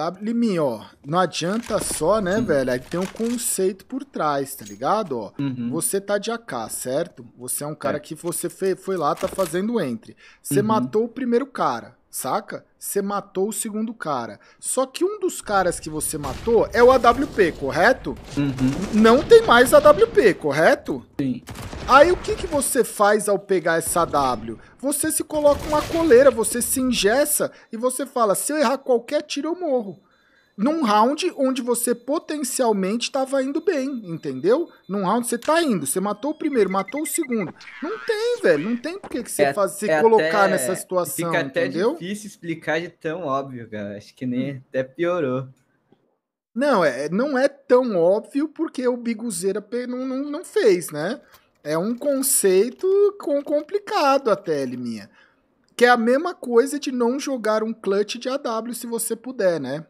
Tá? Liminho, ó, não adianta só, né, Sim. velho? Aí tem um conceito por trás, tá ligado? Ó, uhum. você tá de AK, certo? Você é um cara é. que você foi, foi lá, tá fazendo entre. Você uhum. matou o primeiro cara, saca? Você matou o segundo cara. Só que um dos caras que você matou é o AWP, correto? Uhum. Não tem mais AWP, correto? Sim. Aí o que, que você faz ao pegar essa W? Você se coloca uma coleira, você se ingessa e você fala: se eu errar qualquer tiro, eu morro. Num round onde você potencialmente estava indo bem, entendeu? Num round você tá indo, você matou o primeiro, matou o segundo. Não tem, velho, não tem por que você é, faz, se é colocar até, nessa situação. Fica até difícil explicar de tão óbvio, cara. Acho que nem até piorou. Não, é, não é tão óbvio porque o Biguzeira não, não, não fez, né? É um conceito com complicado até, Liminha. Que é a mesma coisa de não jogar um clutch de AW se você puder, né?